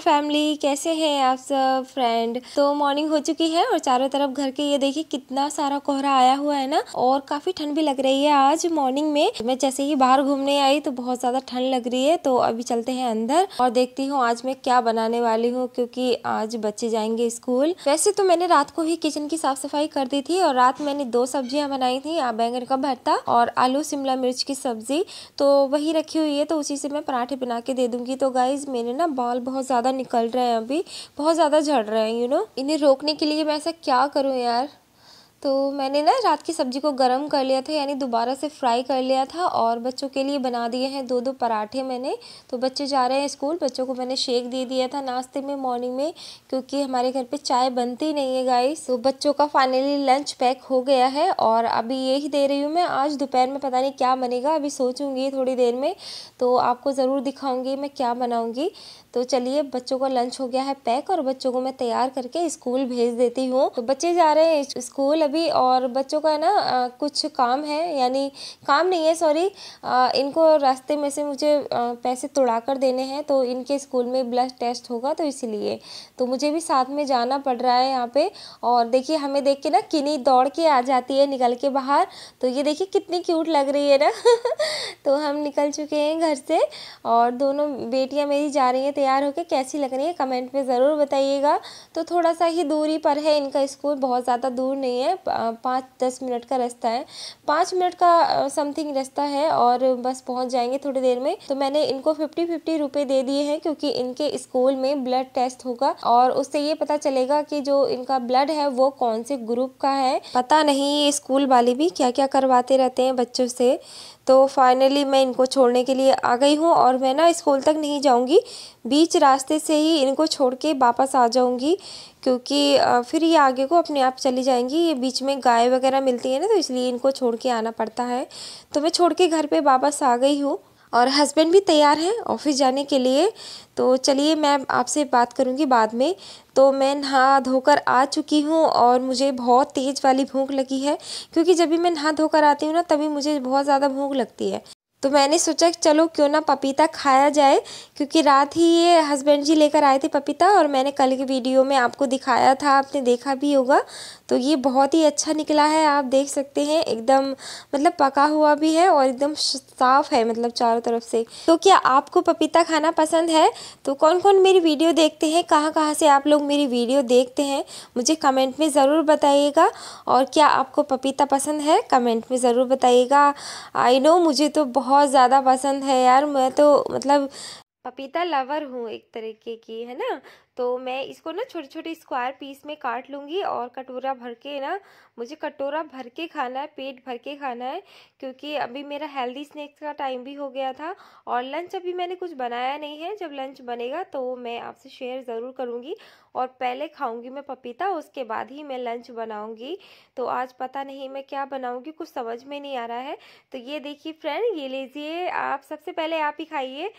family जी कैसे हैं आप सब फ्रेंड तो मॉर्निंग हो चुकी है और चारों तरफ घर के ये देखिए कितना सारा कोहरा आया हुआ है ना और काफी ठंड भी लग रही है आज मॉर्निंग में मैं जैसे ही बाहर घूमने आई तो बहुत ज्यादा ठंड लग रही है तो अभी चलते हैं अंदर और देखती हूँ आज मैं क्या बनाने वाली हूँ क्योंकि आज बच्चे जाएंगे स्कूल वैसे तो मैंने रात को ही किचन की साफ सफाई कर दी थी और रात मैंने दो सब्जियां बनाई थी बैंगन का भरता और आलू शिमला मिर्च की सब्जी तो वही रखी हुई है तो उसी से मैं पराठे बना के दे दूंगी तो गाइज मेरे ना बाल बहुत ज्यादा निकल रहे रहे हैं अभी बहुत ज़्यादा झड़ रहे हैं यू नो इन्हें रोकने के लिए मैं ऐसा क्या करूँ यार तो मैंने ना रात की सब्ज़ी को गर्म कर लिया था यानी दोबारा से फ्राई कर लिया था और बच्चों के लिए बना दिए हैं दो दो पराठे मैंने तो बच्चे जा रहे हैं स्कूल बच्चों को मैंने शेक दे दिया था नाश्ते में मॉर्निंग में क्योंकि हमारे घर पे चाय बनती नहीं है गाइस तो बच्चों का फाइनली लंच पैक हो गया है और अभी यही दे रही हूँ मैं आज दोपहर में पता नहीं क्या बनेगा अभी सोचूँगी थोड़ी देर में तो आपको ज़रूर दिखाऊँगी मैं क्या बनाऊँगी तो चलिए बच्चों का लंच हो गया है पैक और बच्चों को मैं तैयार करके स्कूल भेज देती हूँ तो बच्चे जा रहे हैं स्कूल अभी और बच्चों का ना कुछ काम है यानी काम नहीं है सॉरी इनको रास्ते में से मुझे पैसे तोड़ा कर देने हैं तो इनके स्कूल में ब्लड टेस्ट होगा तो इसीलिए तो मुझे भी साथ में जाना पड़ रहा है यहाँ पे और देखिए हमें देख के ना किनी दौड़ के आ जाती है निकल के बाहर तो ये देखिए कितनी क्यूट लग रही है ना तो हम निकल चुके हैं घर से और दोनों बेटियाँ मेरी जा रही हैं तैयार होकर कैसी लग रही है कमेंट में ज़रूर बताइएगा तो थोड़ा सा ही दूरी पर है इनका स्कूल बहुत ज़्यादा दूर नहीं है पाँच दस मिनट का रास्ता है पाँच मिनट का समथिंग रास्ता है और बस पहुंच जाएंगे थोड़ी देर में तो मैंने इनको फिफ्टी फिफ्टी रुपये दे दिए हैं क्योंकि इनके स्कूल में ब्लड टेस्ट होगा और उससे ये पता चलेगा कि जो इनका ब्लड है वो कौन से ग्रुप का है पता नहीं ये स्कूल वाले भी क्या क्या करवाते रहते हैं बच्चों से तो फाइनली मैं इनको छोड़ने के लिए आ गई हूँ और मैं ना स्कूल तक नहीं जाऊँगी बीच रास्ते से ही इनको छोड़ के वापस आ जाऊँगी क्योंकि फिर ये आगे को अपने आप चली जाएंगी ये बीच में गाय वगैरह मिलती है ना तो इसलिए इनको छोड़ के आना पड़ता है तो मैं छोड़ के घर पर वापस आ गई हूँ और हस्बैंड भी तैयार हैं ऑफिस जाने के लिए तो चलिए मैं आपसे बात करूँगी बाद में तो मैं नहा धोकर आ चुकी हूँ और मुझे बहुत तेज़ वाली भूख लगी है क्योंकि जब भी मैं नहा धोकर आती हूँ ना तभी मुझे बहुत ज़्यादा भूख लगती है तो मैंने सोचा चलो क्यों ना पपीता खाया जाए क्योंकि रात ही ये हस्बैंड जी लेकर आए थे पपीता और मैंने कल की वीडियो में आपको दिखाया था आपने देखा भी होगा तो ये बहुत ही अच्छा निकला है आप देख सकते हैं एकदम मतलब पका हुआ भी है और एकदम साफ़ है मतलब चारों तरफ से तो क्या आपको पपीता खाना पसंद है तो कौन कौन मेरी वीडियो देखते हैं कहाँ कहाँ से आप लोग मेरी वीडियो देखते हैं मुझे कमेंट में ज़रूर बताइएगा और क्या आपको पपीता पसंद है कमेंट में ज़रूर बताइएगा आई नो मुझे तो बहुत बहुत ज़्यादा पसंद है यार मैं तो मतलब पपीता लवर हूँ एक तरीके की है ना तो मैं इसको ना छोटे छोटे स्क्वायर पीस में काट लूँगी और कटोरा भर के ना मुझे कटोरा भर के खाना है पेट भर के खाना है क्योंकि अभी मेरा हेल्दी स्नैक्स का टाइम भी हो गया था और लंच अभी मैंने कुछ बनाया नहीं है जब लंच बनेगा तो मैं आपसे शेयर ज़रूर करूँगी और पहले खाऊँगी मैं पपीता उसके बाद ही मैं लंच बनाऊँगी तो आज पता नहीं मैं क्या बनाऊँगी कुछ समझ में नहीं आ रहा है तो ये देखिए फ्रेंड ये लीजिए आप सबसे पहले आप ही खाइए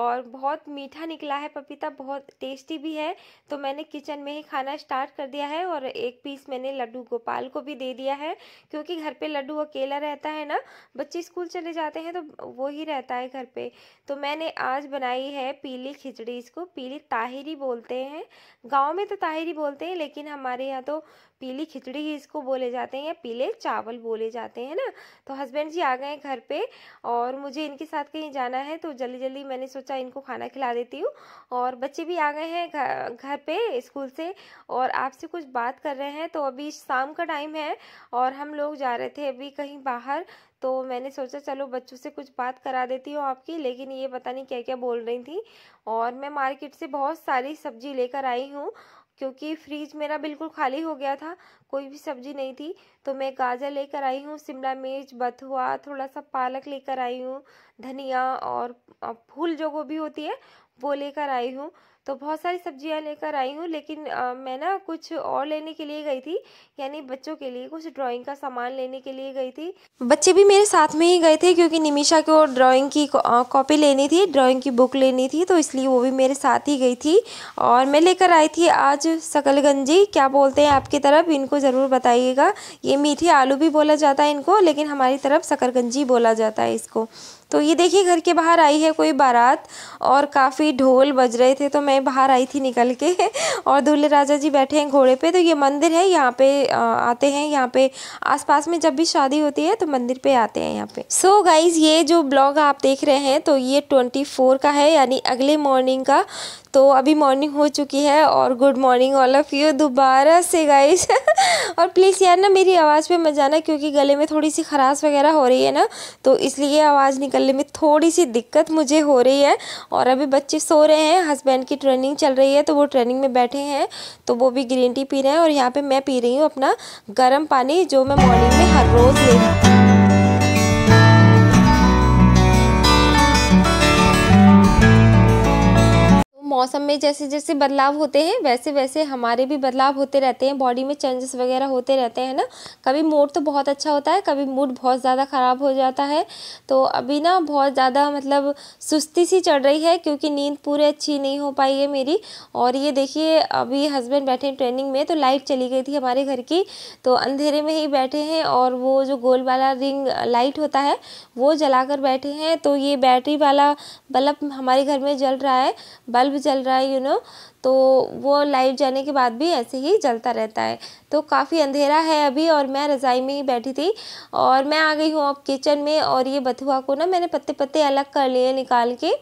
और बहुत मीठा निकला है पपीता बहुत टेस्टी भी है तो मैंने किचन में ही खाना स्टार्ट कर दिया है और एक पीस मैंने लड्डू गोपाल को भी दे दिया है क्योंकि घर पे लड्डू अकेला रहता है ना बच्चे स्कूल चले जाते हैं तो वो ही रहता है घर पे तो मैंने आज बनाई है पीली खिचड़ी इसको पीली ताहिरी बोलते हैं गाँव में तो ताहिरी बोलते हैं लेकिन हमारे यहाँ तो पीली खिचड़ी ही इसको बोले जाते हैं या पीले चावल बोले जाते हैं ना तो हस्बैंड जी आ गए घर पे और मुझे इनके साथ कहीं जाना है तो जल्दी जल्दी मैंने सोचा इनको खाना खिला देती हूँ और बच्चे भी आ गए हैं घर पे स्कूल से और आपसे कुछ बात कर रहे हैं तो अभी शाम का टाइम है और हम लोग जा रहे थे अभी कहीं बाहर तो मैंने सोचा चलो बच्चों से कुछ बात करा देती हूँ आपकी लेकिन ये पता नहीं क्या क्या बोल रही थी और मैं मार्केट से बहुत सारी सब्जी लेकर आई हूँ क्योंकि फ्रिज मेरा बिल्कुल खाली हो गया था कोई भी सब्जी नहीं थी तो मैं गाजर लेकर आई हूँ शिमला मिर्च बथुआ थोड़ा सा पालक लेकर आई हूँ धनिया और फूल जो गोभी होती है वो लेकर आई हूँ तो बहुत सारी सब्जियां लेकर आई हूँ लेकिन आ, मैं ना कुछ और लेने के लिए गई थी यानी बच्चों के लिए कुछ ड्राइंग का सामान लेने के लिए गई थी बच्चे भी मेरे साथ में ही गए थे क्योंकि निमिषा को ड्राइंग की कॉपी लेनी थी ड्राइंग की बुक लेनी थी तो इसलिए वो भी मेरे साथ ही गई थी और मैं लेकर आई थी आज शकलगंजी क्या बोलते हैं आपकी तरफ इनको ज़रूर बताइएगा ये मीठी आलू भी बोला जाता है इनको लेकिन हमारी तरफ शकरगंजी बोला जाता है इसको तो ये देखिए घर के बाहर आई है कोई बारात और काफ़ी ढोल बज रहे थे तो मैं बाहर आई थी निकल के और दूल्हे राजा जी बैठे हैं घोड़े पे तो ये मंदिर है यहाँ पे आते हैं यहाँ पे आसपास में जब भी शादी होती है तो मंदिर पे आते हैं यहाँ पे सो so गाइज ये जो ब्लॉग आप देख रहे हैं तो ये ट्वेंटी का है यानी अगले मॉर्निंग का तो अभी मॉर्निंग हो चुकी है और good morning all of you दोबारा से गाइस और प्लीज़ यार ना मेरी आवाज़ पे मत जाना क्योंकि गले में थोड़ी सी खराश वगैरह हो रही है ना तो इसलिए आवाज़ निकलने में थोड़ी सी दिक्कत मुझे हो रही है और अभी बच्चे सो रहे हैं हस्बैंड की ट्रेनिंग चल रही है तो वो ट्रेनिंग में बैठे हैं तो वो भी ग्रीन टी पी रहे हैं और यहाँ पर मैं पी रही हूँ अपना गर्म पानी जो मैं मॉर्निंग में हर रोज़ हूँ मौसम में जैसे जैसे बदलाव होते हैं वैसे वैसे हमारे भी बदलाव होते रहते हैं बॉडी में चेंजेस वगैरह होते रहते हैं ना कभी मूड तो बहुत अच्छा होता है कभी मूड बहुत ज़्यादा ख़राब हो जाता है तो अभी ना बहुत ज़्यादा मतलब सुस्ती सी चढ़ रही है क्योंकि नींद पूरी अच्छी नहीं हो पाई है मेरी और ये देखिए अभी हस्बैंड बैठे हैं ट्रेनिंग में तो लाइट चली गई थी हमारे घर की तो अंधेरे में ही बैठे हैं और वो जो गोल वाला रिंग लाइट होता है वो जला कर बैठे हैं तो ये बैटरी वाला बल्ब हमारे घर में जल रहा है बल्ब जल जल रहा है यू नो तो वो लाइट जाने के बाद भी ऐसे ही जलता रहता है तो काफ़ी अंधेरा है अभी और मैं रज़ाई में ही बैठी थी और मैं आ गई हूँ अब किचन में और ये बथुआ को ना मैंने पत्ते पत्ते अलग कर लिए निकाल के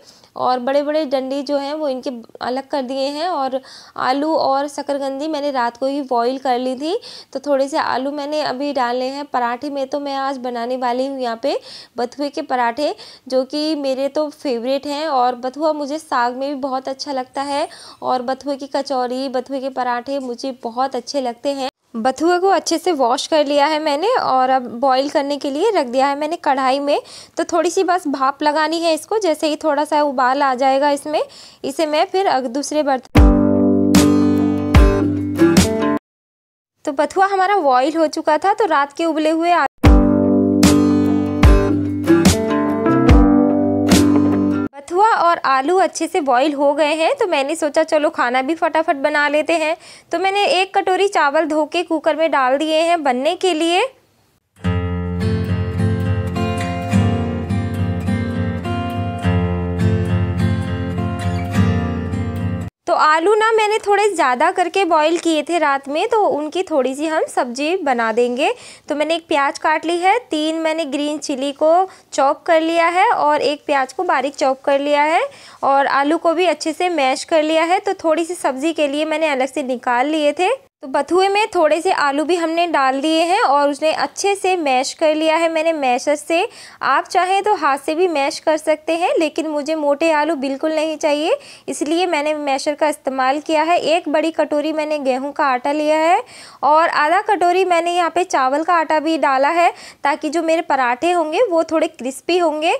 और बड़े बड़े डंडे जो हैं वो इनके अलग कर दिए हैं और आलू और शकरकंदी मैंने रात को ही बॉईल कर ली थी तो थोड़े से आलू मैंने अभी डाले हैं पराठे में तो मैं आज बनाने वाली हूँ यहाँ पे बथुए के पराठे जो कि मेरे तो फेवरेट हैं और बथुआ मुझे साग में भी बहुत अच्छा लगता है और बथुए की कचौरी बथुए के पराठे मुझे बहुत अच्छे लगते हैं बथुए को अच्छे से वॉश कर लिया है मैंने और अब बॉईल करने के लिए रख दिया है मैंने कढ़ाई में तो थोड़ी सी बस भाप लगानी है इसको जैसे ही थोड़ा सा उबाल आ जाएगा इसमें इसे मैं फिर दूसरे बर्तन तो बथुआ हमारा बॉईल हो चुका था तो रात के उबले हुए बथुआ और आलू अच्छे से बॉईल हो गए हैं तो मैंने सोचा चलो खाना भी फटाफट बना लेते हैं तो मैंने एक कटोरी चावल धो के कुकर में डाल दिए हैं बनने के लिए आलू ना मैंने थोड़े ज़्यादा करके बॉईल किए थे रात में तो उनकी थोड़ी सी हम सब्जी बना देंगे तो मैंने एक प्याज काट ली है तीन मैंने ग्रीन चिली को चॉप कर लिया है और एक प्याज को बारीक चॉप कर लिया है और आलू को भी अच्छे से मैश कर लिया है तो थोड़ी सी सब्ज़ी के लिए मैंने अलग से निकाल लिए थे तो बथुए में थोड़े से आलू भी हमने डाल दिए हैं और उसने अच्छे से मैश कर लिया है मैंने मैशर से आप चाहें तो हाथ से भी मैश कर सकते हैं लेकिन मुझे मोटे आलू बिल्कुल नहीं चाहिए इसलिए मैंने मैशर का इस्तेमाल किया है एक बड़ी कटोरी मैंने गेहूं का आटा लिया है और आधा कटोरी मैंने यहाँ पर चावल का आटा भी डाला है ताकि जो मेरे पराठे होंगे वो थोड़े क्रिस्पी होंगे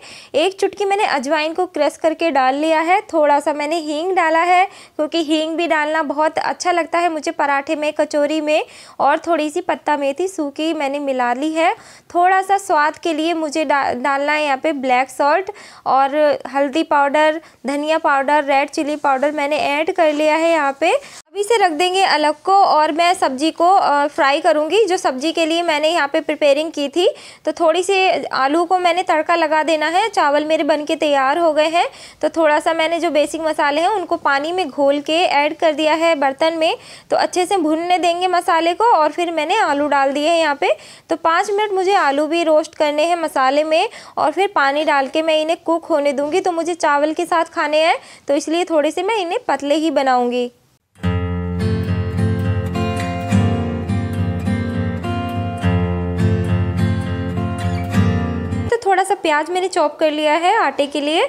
एक चुटकी मैंने अजवाइन को क्रश करके डाल लिया है थोड़ा सा मैंने हींग डाला है क्योंकि हींग भी डालना बहुत अच्छा लगता है मुझे पराठे में कचौरी में और थोड़ी सी पत्ता मेथी सूखी मैंने मिला ली है थोड़ा सा स्वाद के लिए मुझे डा, डालना है यहाँ पे ब्लैक सॉल्ट और हल्दी पाउडर धनिया पाउडर रेड चिली पाउडर मैंने ऐड कर लिया है यहाँ पे अभी से रख देंगे अलग को और मैं सब्जी को फ्राई करूँगी जो सब्जी के लिए मैंने यहाँ पे प्रिपेयरिंग की थी तो थोड़ी सी आलू को मैंने तड़का लगा देना है चावल मेरे बन के तैयार हो गए हैं तो थोड़ा सा मैंने जो बेसिक मसाले हैं उनको पानी में घोल के ऐड कर दिया है बर्तन में तो अच्छे से भुनने देंगे मसाले को और फिर मैंने आलू डाल दिए हैं यहाँ पर तो पाँच मिनट मुझे आलू भी रोस्ट करने हैं मसाले में और फिर पानी डाल के मैं इन्हें कुक होने दूँगी तो मुझे चावल के साथ खाने हैं तो इसलिए थोड़े से मैं इन्हें पतले ही बनाऊँगी थोड़ा सा प्याज मैंने चॉप कर लिया है आटे के लिए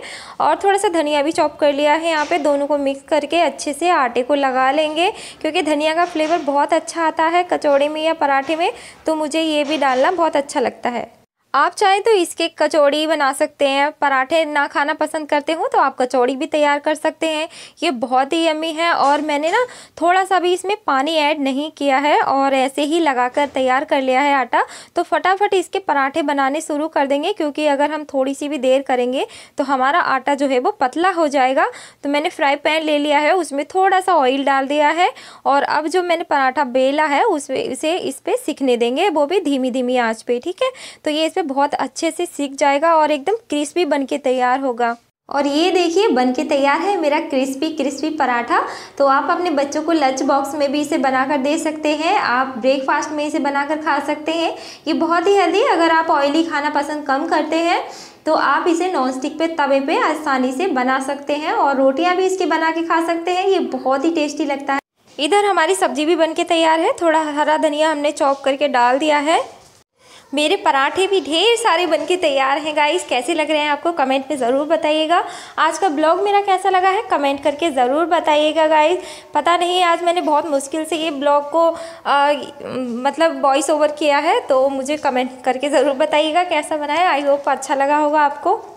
और थोड़ा सा धनिया भी चॉप कर लिया है यहाँ पे दोनों को मिक्स करके अच्छे से आटे को लगा लेंगे क्योंकि धनिया का फ्लेवर बहुत अच्छा आता है कचौड़े में या पराठे में तो मुझे ये भी डालना बहुत अच्छा लगता है आप चाहें तो इसके कचौड़ी बना सकते हैं पराठे ना खाना पसंद करते हो तो आप कचौड़ी भी तैयार कर सकते हैं ये बहुत ही यम्मी है और मैंने ना थोड़ा सा भी इसमें पानी ऐड नहीं किया है और ऐसे ही लगाकर तैयार कर लिया है आटा तो फटाफट इसके पराठे बनाने शुरू कर देंगे क्योंकि अगर हम थोड़ी सी भी देर करेंगे तो हमारा आटा जो है वो पतला हो जाएगा तो मैंने फ्राई पैन ले लिया है उसमें थोड़ा सा ऑयल डाल दिया है और अब जो मैंने पराठा बेला है उस उसे इस पर सीखने देंगे वो भी धीमी धीमी आँच पर ठीक है तो ये इस पर बहुत अच्छे से सीख जाएगा और एकदम क्रिस्पी बन के तैयार होगा और ये देखिए बन के तैयार है मेरा क्रिस्पी क्रिस्पी पराठा तो आप अपने बच्चों को लंच बॉक्स में भी इसे बनाकर दे सकते हैं आप ब्रेकफास्ट में इसे बनाकर खा सकते हैं ये बहुत ही हेल्दी अगर आप ऑयली खाना पसंद कम करते हैं तो आप इसे नॉन स्टिक पे तवे पे आसानी से बना सकते हैं और रोटियां भी इसके बना के खा सकते हैं ये बहुत ही टेस्टी लगता है इधर हमारी सब्जी भी बन के तैयार है थोड़ा हरा धनिया हमने चॉप करके डाल दिया है मेरे पराठे भी ढेर सारे बन के तैयार हैं गाइस कैसे लग रहे हैं आपको कमेंट में ज़रूर बताइएगा आज का ब्लॉग मेरा कैसा लगा है कमेंट करके ज़रूर बताइएगा गाइस पता नहीं आज मैंने बहुत मुश्किल से ये ब्लॉग को आ, मतलब वॉइस ओवर किया है तो मुझे कमेंट करके ज़रूर बताइएगा कैसा बना है आई होप अच्छा लगा होगा आपको